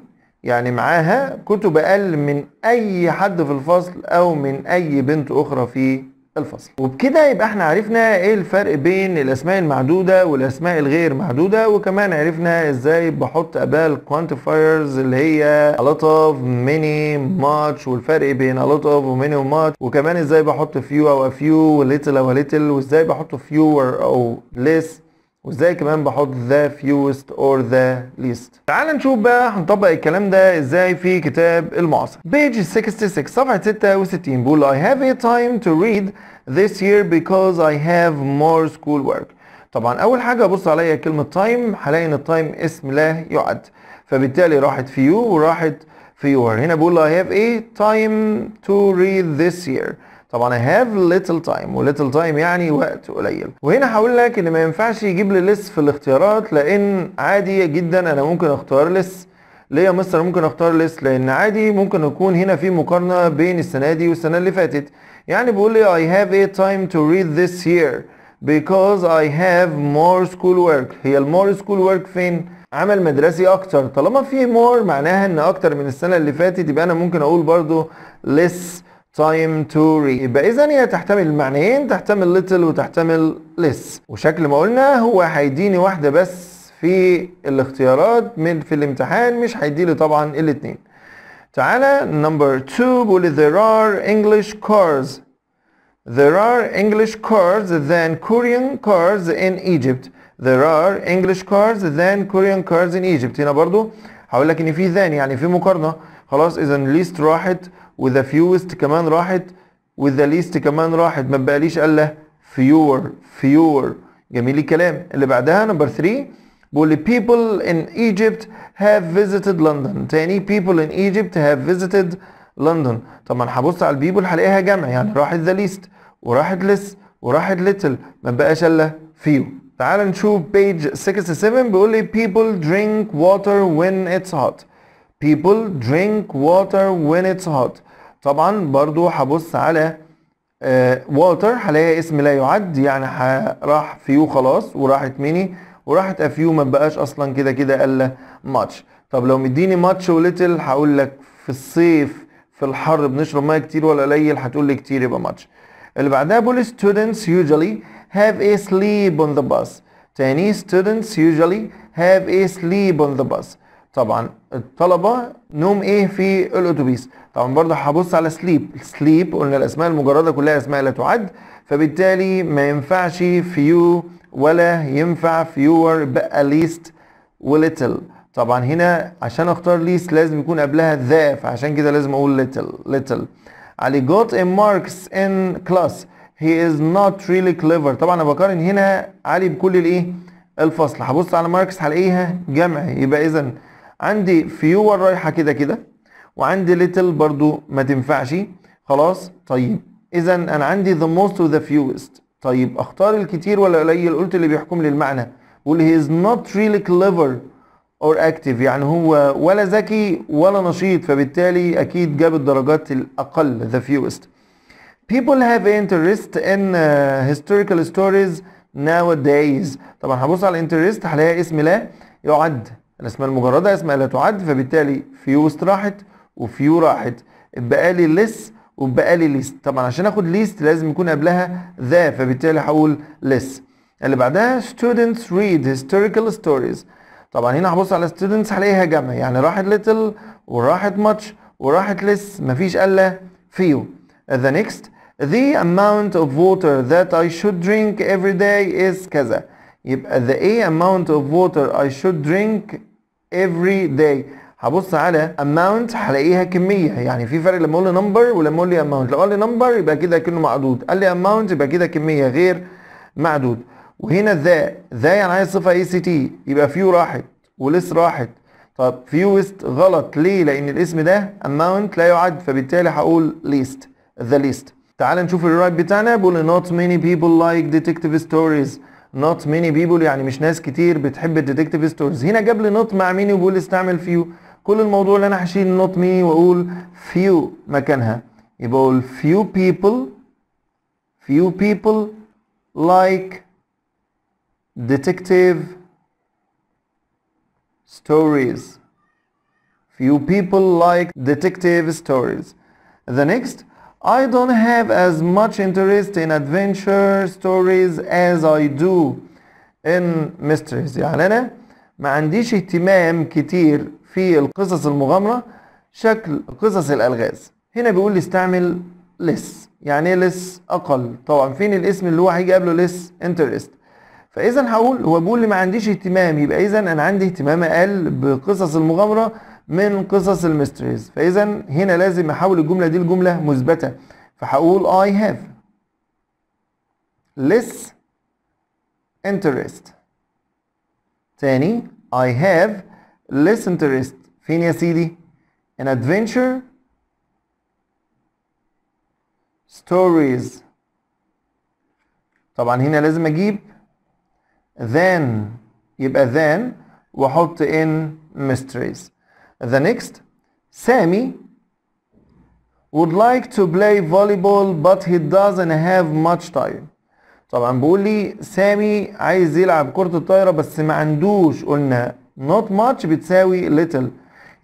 يعني معاها كتب اقل من اي حد في الفصل او من اي بنت اخرى في الفصل وبكده يبقى احنا عرفنا ايه الفرق بين الاسماء المعدودة والاسماء الغير معدودة وكمان عرفنا ازاي بحط اباء الكوانتيفايرز اللي هي الطف ميني ماتش والفرق بين الطف وميني وماتش وكمان ازاي بحط فيو او فيو وليتل او ليتل وازاي بحط فيور او ليس وازاي كمان بحط the fewest or the least تعال نشوف بقى هنطبق الكلام ده ازاي في كتاب المعاصر بيج 66 صفحة 66 بيقول I have a time to read this year because I have more school work طبعا اول حاجة ابص عليا كلمة time هلاقي ان التايم اسم لا يعد فبالتالي راحت فيو وراحت فيور هنا بيقول I have a time to read this year طبعا I have little time و little time يعني وقت قليل وهنا هقول لك ان ما ينفعش يجيب لي لس في الاختيارات لان عادي جدا انا ممكن اختار لس ليه يا مستر ممكن اختار ليست لان عادي ممكن يكون هنا في مقارنه بين السنه دي والسنه اللي فاتت يعني بيقول لي I have a time to read this year because I have more school work هي المور school work فين عمل مدرسي اكتر طالما في more معناها ان اكتر من السنه اللي فاتت يبقى انا ممكن اقول برضو less time to read يبقى اذا هي تحتمل المعنيين تحتمل little وتحتمل less وشكل ما قلنا هو هيديني واحده بس في الاختيارات من في الامتحان مش هيديلي طبعا الاثنين تعالى نمبر 2 بيقول there are English cars there are English cars than Korean cars in Egypt there are English cars than Korean cars in Egypt هنا برضو هقول لك ان في ذان يعني في مقارنه خلاص اذا ليست راحت وذا فيوست كمان راحت وذا ليست كمان راحت ما بقاليش الا فيور فيور جميل الكلام اللي بعدها نمبر 3 بيقول لي people in Egypt have visited London تاني people in Egypt have visited London طبعا هبص على البيبل هلاقيها جمع يعني راحت ذا ليست وراحت لس وراحت ليتل ما بقاش الا فيو تعال نشوف بيج 67 بيقول لي people drink water when it's hot people drink water when it's hot طبعا برضو هبص على آه، water هلاقي اسم لا يعد يعني راح فيو خلاص وراحت ميني وراحت افيو ما بقاش اصلا كده كده الا ماتش طب لو مديني ماتش وليتل هقول لك في الصيف في الحر بنشرب ميه كتير ولا قليل هتقول لي كتير يبقى ماتش اللي بعدها بول students usually have a sleep on the bus تاني students usually have a sleep on the bus طبعا الطلبه نوم ايه في الاتوبيس طبعا برضه هبص على سليب سليب قلنا الاسماء المجرده كلها اسماء لا تعد فبالتالي ما ينفعش فيو ولا ينفع فيور بقى ليست وليتل طبعا هنا عشان اختار ليست لازم يكون قبلها ذا فعشان كده لازم اقول ليتل ليتل علي got a marks in class هي از نوت ريلي كليفر طبعا انا بقارن هنا علي بكل الايه الفصل هبص على ماركس هلاقيها جمع يبقى اذا عندي فيور رايحه كده كده وعندي ليتل برضو ما تنفعش خلاص طيب اذا انا عندي the most و the fewest طيب اختار الكتير ولا قليل قلت اللي بيحكم لي المعنى قول هي از نوت ريلي كليفر اور اكتيف يعني هو ولا ذكي ولا نشيط فبالتالي اكيد جاب الدرجات الاقل the fewest people have interest in uh, historical stories nowadays طبعا هبص على interest هلاقي اسم لا يعد الأسماء المجردة أسماء لا تعد فبالتالي فيوست راحت وفيو راحت اتبقى لي ليس وبقى لي ليست طبعا عشان اخد ليست لازم يكون قبلها ذا فبالتالي هقول ليس اللي بعدها students read historical stories طبعا هنا هبص على students هلاقيها جمع يعني راحت ليتل وراحت ماتش وراحت ليس مفيش الا فيو ذا نيكست the amount of water that I should drink every day is كذا يبقى the a amount of water I should drink every day هبص على amount هلاقيها كميه يعني في فرق لما اقول لي number ولما اقول لي amount لو قال لي number يبقى كده كأنه معدود قال لي amount يبقى كده كميه غير معدود وهنا ذا ذا يعني عايز صفه اي سي تي يبقى فيو راحت ولس راحت طب فيو ويست غلط ليه لان الاسم ده amount لا يعد فبالتالي هقول least the least تعال نشوف الرايت بتاعنا بيقول not many people like detective stories not many people يعني مش ناس كتير بتحب الديتكتيف ستوريز هنا جاب لي مع مين وبيقول استعمل few كل الموضوع اللي انا هشيل not me واقول few مكانها يبقى اقول few people few people like detective stories few people like detective stories the next I don't have as much interest in adventure stories as I do in mysteries يعني أنا ما عنديش اهتمام كتير في القصص المغامرة شكل قصص الألغاز هنا بيقول لي استعمل less يعني ايه less أقل طبعا فين الاسم اللي هو هيجي قبله less interest فإذا هقول هو بيقول لي ما عنديش اهتمام يبقى إذا أنا عندي اهتمام أقل بقصص المغامرة من قصص الميستريز فاذا هنا لازم احول الجمله دي لجمله مثبته فهقول I have less interest تاني I have less interest فين يا سيدي an adventure stories طبعا هنا لازم اجيب then يبقى then واحط in mysteries The next, Sammy would like to play volleyball but he doesn't have much time. طبعا بيقول لي سامي عايز يلعب كرة الطايرة بس ما عندوش قلنا not much بتساوي little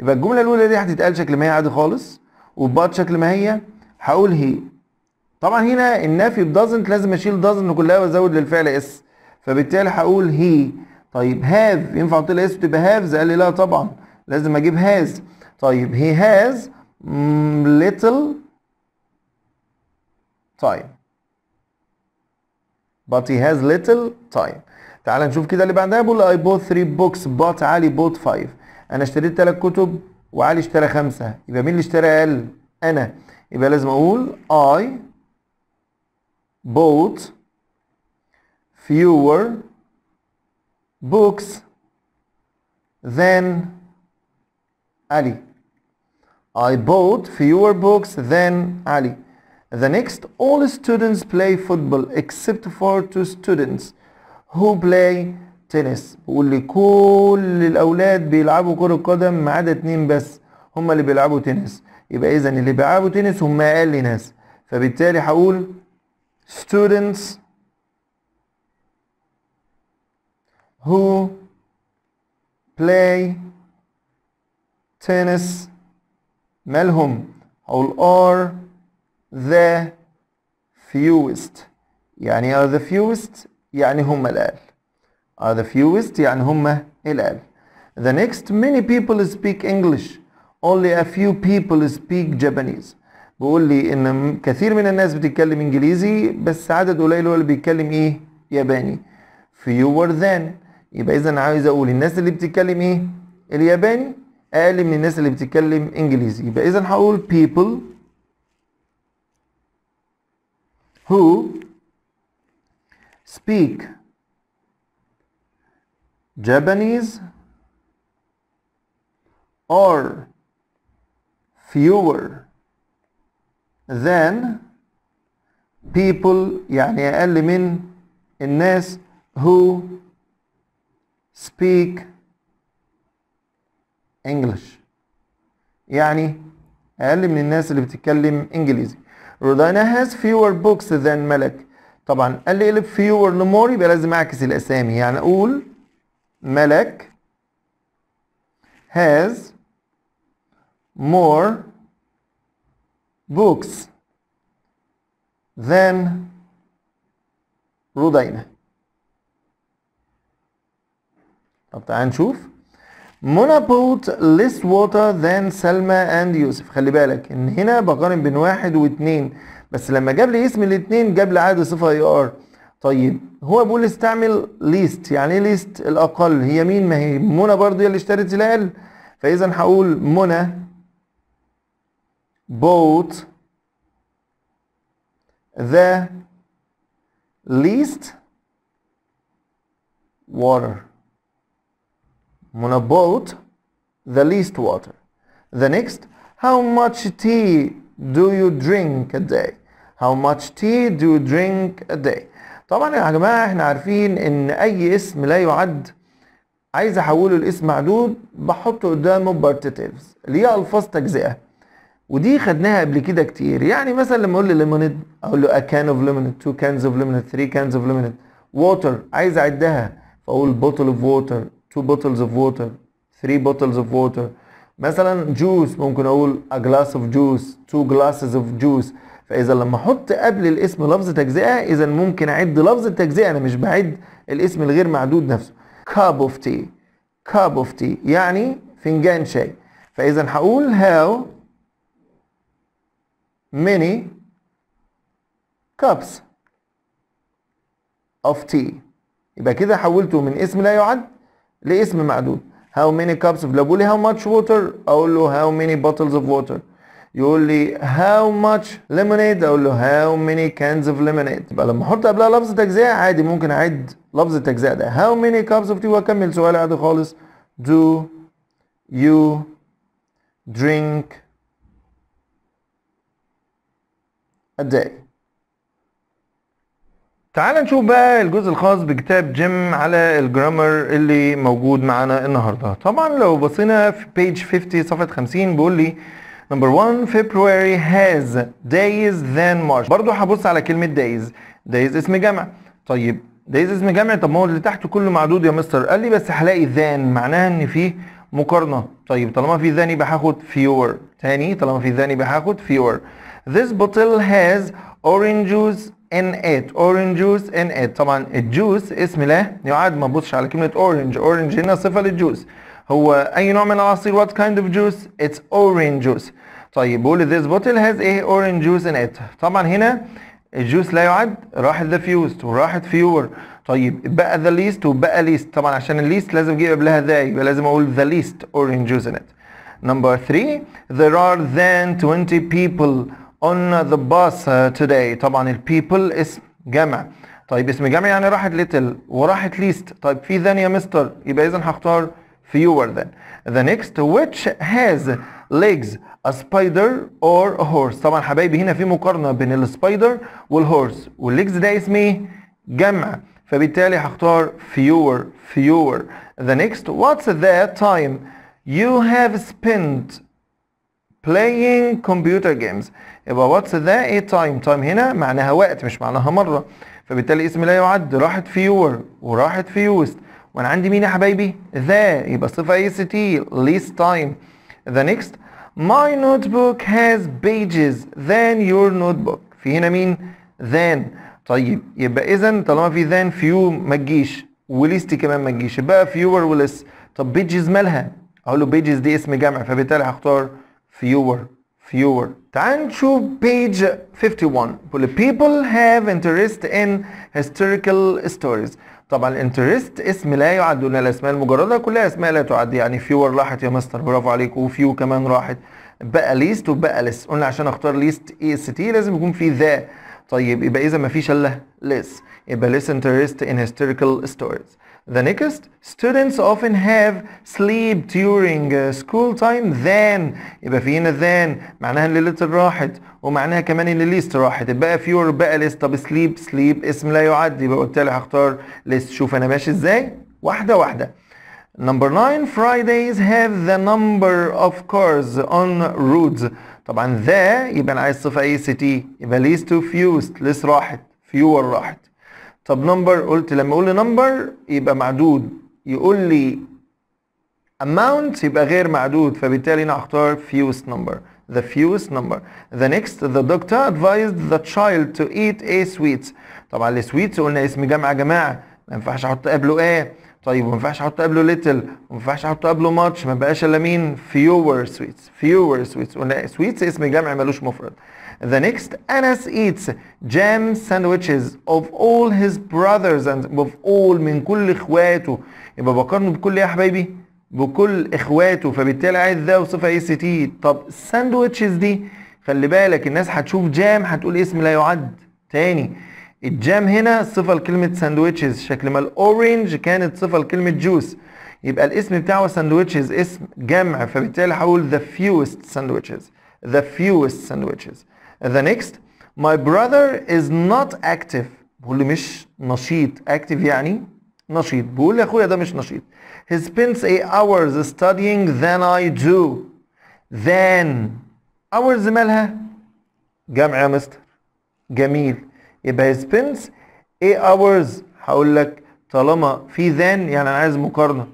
يبقى الجملة الأولى دي هتتقال شكل ما هي عادي خالص وبات شكل ما هي هقول هي طبعا هنا النفي doesn't لازم اشيل doesn't كلها وازود للفعل اس فبالتالي هقول هي طيب هاف ينفع تطلع لها اس وتبقى هاف قال لي لا طبعا لازم اجيب هاز طيب هي هاز little time but he has little time تعال نشوف كده اللي بعدها بيقول I bought three books but علي bought five انا اشتريت ثلاث كتب وعلي اشترى خمسة يبقى مين اللي اشترى اقل انا يبقى لازم اقول I bought fewer books than Ali. I bought fewer books than Ali. The next all students play football except for two students who play tennis واللي كل الأولاد بيلعبوا كرة قدم ما عدا اتنين بس هما اللي بيلعبوا تنس يبقى إذا اللي بيلعبوا تنس هما أقل ناس فبالتالي هقول students who play تنس مالهم هقول are the fewest يعني are the fewest يعني هم الآل are the fewest يعني هم الآل The next many people speak English only a few people speak Japanese بقول لي ان كثير من الناس بتتكلم انجليزي بس عدد قليل هو اللي بيتكلم ايه ياباني fewer than يبقى اذا عايز اقول الناس اللي بتتكلم ايه الياباني اقل من الناس اللي بتتكلم انجليزي يبقى اذا هقول people who speak Japanese are fewer than people يعني أقل من الناس who speak انجلش يعني اقل من الناس اللي بتتكلم انجليزي رودانا has fewer books than ملك طبعا قال لي اقلب فيور لمور يبقى لازم اعكس الاسامي يعني اقول ملك has more books than رودينا طب تعال نشوف منى بوت ليس ووتر ذان سلمى اند يوسف خلي بالك ان هنا بقارن بين واحد واثنين بس لما جاب لي اسم الاثنين جاب لي عدد صفه اي ار طيب هو بيقول استعمل ليست يعني ايه ليست الاقل هي مين ما هي منى برضه هي اللي اشترت الاقل فاذا هقول منى بوت ذا ليست water monobought the least water the next how much tea do you drink a day how much tea do you drink a day طبعا يا جماعة احنا عارفين ان اي اسم لا يعد عايز احوله لاسم معدود بحطه قدامه بارتيتيفز اللي هي الفاظ تجزئة ودي خدناها قبل كده كتير يعني مثلا لما اقول له ليمونيد اقول له ا كان اوف ليمونيد تو كانز اوف ليمونيد ثري كانز اوف ليمونيد ووتر عايز اعدها فاقول بوتل اوف ووتر two bottles of water three bottles of water مثلا جوس ممكن اقول a glass of juice two glasses of juice فاذا لما احط قبل الاسم لفظ تجزئه اذا ممكن اعد لفظ التجزئه انا مش بعد الاسم الغير معدود نفسه cup of tea cup of tea يعني فنجان شاي فاذا هقول how many cups of tea يبقى كده حولته من اسم لا يعد ليه اسم معدود how many cups of بقول لي how much water اقول له how many bottles of water يقول لي how much lemonade اقول له how many cans of lemonade يبقى لما احط قبلها لفظ تجزئه عادي ممكن اعد لفظ التجزئه ده how many cups of tea واكمل سؤال عادي خالص do you drink a day تعال نشوف بقى الجزء الخاص بكتاب جيم على الجرامر اللي موجود معانا النهارده طبعا لو بصينا في بيج 50 صفحه 50 بيقول لي نمبر 1 February has days than March برضو هبص على كلمه days days اسم جمع طيب days اسم جمع طب ما هو اللي تحته كله معدود يا مستر قال لي بس هلاقي than معناها ان فيه مقارنه طيب طالما في than يبقى هاخد fewer تاني طالما في than يبقى هاخد fewer This bottle has orange juice N8 orange juice N8 طبعا الجوس اسم لا يعاد ما تبصش على كلمة orange orange هنا صفة للجوس هو أي نوع من العصير what kind of juice it's orange juice طيب بقول this bottle has a orange juice in it طبعا هنا الجوس لا يعد راحت the fused وراحت fewer طيب بقى the least وبقى least طبعا عشان الليست لازم اجيب قبلها ذا يبقى لازم اقول the least orange juice in it number 3 there are than 20 people on the bus uh, today طبعا ال people اسم جمع طيب اسم جمع يعني راحت little وراحت least طيب في then يا مستر يبقى اذا هختار fewer than the next which has legs a spider or a horse طبعا حبايبي هنا في مقارنة بين السبايدر والهورس والليجز ده اسمه جمع فبالتالي هختار fewer fewer the next what's that time you have spent playing computer games يبقى واتس ذا ايه تايم تايم هنا معناها وقت مش معناها مره فبالتالي اسم لا يعد راحت في يور وراحت في يوست وانا عندي مين يا حبايبي ذا يبقى الصفه اي سي تي ليست تايم ذا نيكست بوك هاز بيجز ذان يور نوت بوك في هنا مين ذان طيب يبقى اذا طالما في ذان فيو ما تجيش وليست كمان ما تجيش يبقى فيور وليست طب بيجز مالها اقول له بيجز دي اسم جمع فبالتالي هختار فيور fewer. تعال نشوف page 51 بقول people have interest in historical stories طبعا interest اسم لا يعد من الاسماء المجردة كلها اسماء لا تعد يعني fewer راحت يا مستر برافو عليك وفيو كمان راحت بقى ليست وبقى list قلنا عشان اختار اي اس تي لازم يكون في ذا طيب يبقى اذا ما فيش الا less يبقى less interest in historical stories The next, students often have sleep during school time then يبقى في هنا then معناها اللي لسه راحت ومعناها كمان اللي لسه راحت بقى فيور بقى لسه طب sleep sleep اسم لا يعد يبقى قلت لي هختار لسه شوف انا ماشي ازاي واحده واحده Number 9 Fridays have the number of cars on roads طبعا the يبقى انا عايز صفة اي سي تي يبقى least to few less راحت fewer راحت طب نمبر قلت لما اقول لي نمبر يبقى معدود يقول لي amount يبقى غير معدود فبالتالي انا هختار fewest number the fewest number the next the doctor advised the child to eat a sweet طبعا السويت قلنا اسم جمع يا جماعه ما ينفعش احط قبله ايه طيب وما ينفعش احط قبله ليتل وما ينفعش احط قبله ماتش ما بقاش الا مين فيور سويتس فيور سويتس قلنا سويتس اسم جمع ملوش مفرد The next, Anas eats jam sandwiches of all his brothers and of all من كل اخواته يبقى بقارنه بكل يا حبايبي بكل اخواته فبالتالي عايز ده وصفه اي سي تي طب sandwiches دي خلي بالك الناس هتشوف جام هتقول اسم لا يعد تاني الجام هنا صفه لكلمه sandwiches شكل ما الاورنج كانت صفه لكلمه جوس يبقى الاسم بتاعه sandwiches اسم جمع فبالتالي هقول the fewest sandwiches. The fewest sandwiches. The next My brother is not active بقول لي مش نشيط active يعني نشيط بقول لي اخويا ده مش نشيط He spends a hours studying than I do than hours مالها جمع يا مستر جميل يبقى he spends a hours هقول لك طالما في than يعني انا عايز مقارنه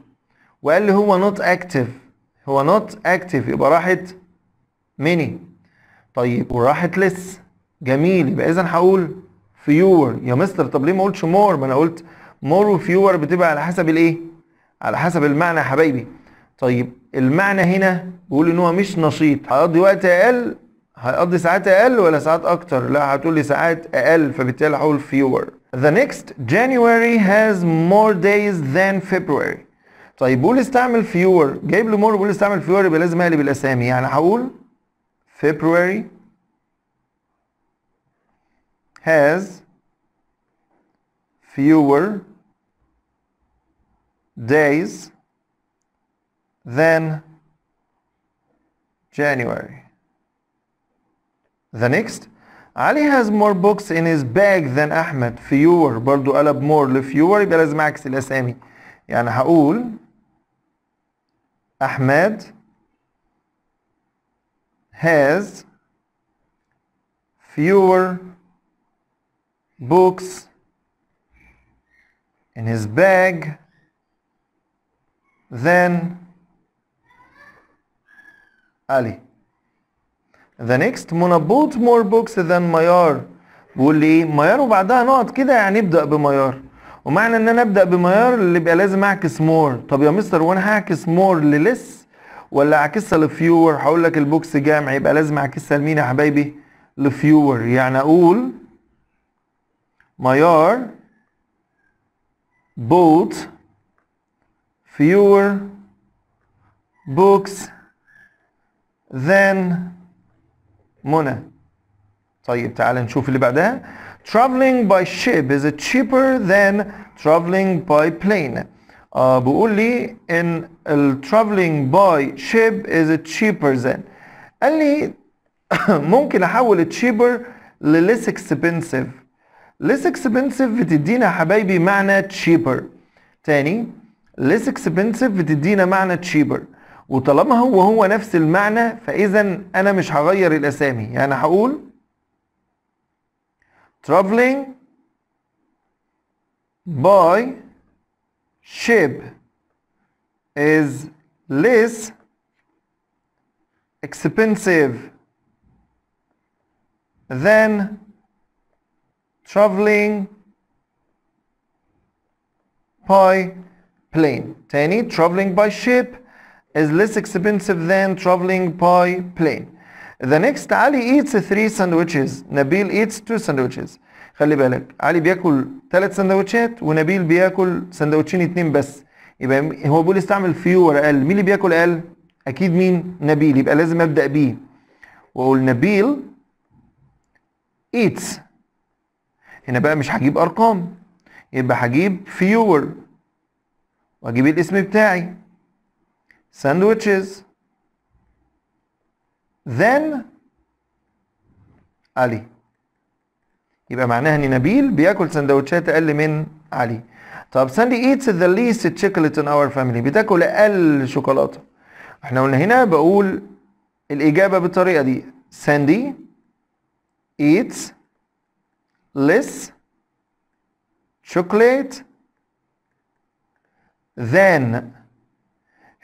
وقال لي هو not active هو not active يبقى راحت many طيب وراحت لس جميل يبقى اذا هقول فيور يا مستر طب ليه ما قلتش مور ما انا قلت مور وفيور بتبقى على حسب الايه على حسب المعنى يا حبايبي طيب المعنى هنا بيقول ان هو مش نشيط هيقضي وقت اقل هيقضي ساعات اقل ولا ساعات اكتر لا هتقول لي ساعات اقل فبالتالي هقول فيور the next January has more days than February طيب بيقول استعمل فيور جايب لي مور بيقول استعمل فيور يبقى لازم اقلب الاسامي يعني هقول February has fewer days than January. The next Ali has more books in his bag than Ahmed. fewer برضو قلب more لفيور يبقى لازم أعكس الأسامي يعني هقول أحمد has fewer books in his bag than Ali. The next منبوط more books than Mayar بيقول لي ايه ميار وبعدها نقط كده يعني ابدا بميار ومعنى ان انا ابدا بميار اللي يبقى لازم اعكس مور طب يا مستر وانا هعكس مور للس ولا اعكسها لفيور هقول لك البوكس جامع يبقى لازم اعكسها لمين يا حبايبي لفيور يعني اقول ميار بوت fewer books than منى طيب تعال نشوف اللي بعدها traveling by ship is cheaper than traveling by plane آه بيقول لي ان الترافلينج باي شيب از تشيبر ذان قال لي ممكن احول تشيبر لليس اكسبنسيف ليس اكسبنسيف بتدينا يا حبايبي معنى تشيبر تاني ليس اكسبنسيف بتدينا معنى تشيبر وطالما هو هو نفس المعنى فاذا انا مش هغير الاسامي يعني هقول ترافلينج باي shape is less expensive than traveling by plane. Tani, traveling by ship is less expensive than traveling by plane. The next Ali eats three sandwiches. Nabil eats two sandwiches. خلي بالك علي بياكل ثلاث سندوتشات ونبيل بياكل سندوتشين اتنين بس يبقى هو بيقول استعمل فيور اقل مين اللي بياكل اقل اكيد مين نبيل يبقى لازم ابدا بيه واقول نبيل ايتس هنا بقى مش هجيب ارقام يبقى هجيب فيور واجيب الاسم بتاعي ساندوتشز then علي يبقى معناها ان نبيل بياكل سندوتشات اقل من علي طب ساندي ايتس ذا ليست شوكليت ان اور فاميلي بتاكل اقل شوكولاته احنا قلنا هنا بقول الاجابه بالطريقه دي ساندي ايتس less chocolate than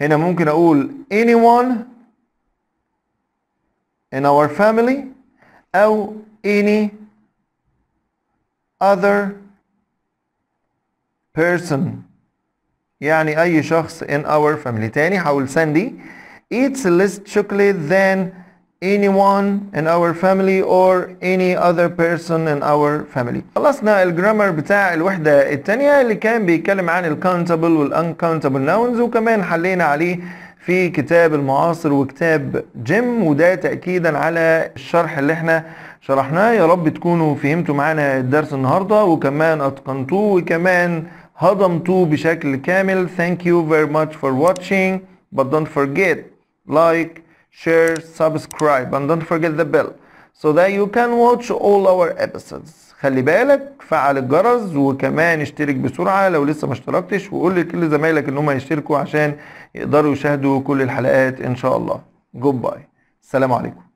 هنا ممكن اقول anyone in our family او any other person يعني أي شخص in our family تاني حول ساندي eats less chocolate than anyone in our family or any other person in our family خلصنا الجرامر بتاع الوحدة التانية اللي كان بيتكلم عن الكاونتابل والانكاونتابل ناونز وكمان حلينا عليه في كتاب المعاصر وكتاب جيم وده تأكيدا على الشرح اللي احنا شرحناه يا رب تكونوا فهمتوا معانا الدرس النهارده وكمان اتقنتوه وكمان هضمتوه بشكل كامل thank you very much for watching but don't forget like share subscribe and don't forget the bell so that you can watch all our episodes خلي بالك فعل الجرس وكمان اشترك بسرعة لو لسه ما اشتركتش وقول لكل زمايلك ان هم يشتركوا عشان يقدروا يشاهدوا كل الحلقات ان شاء الله goodbye باي السلام عليكم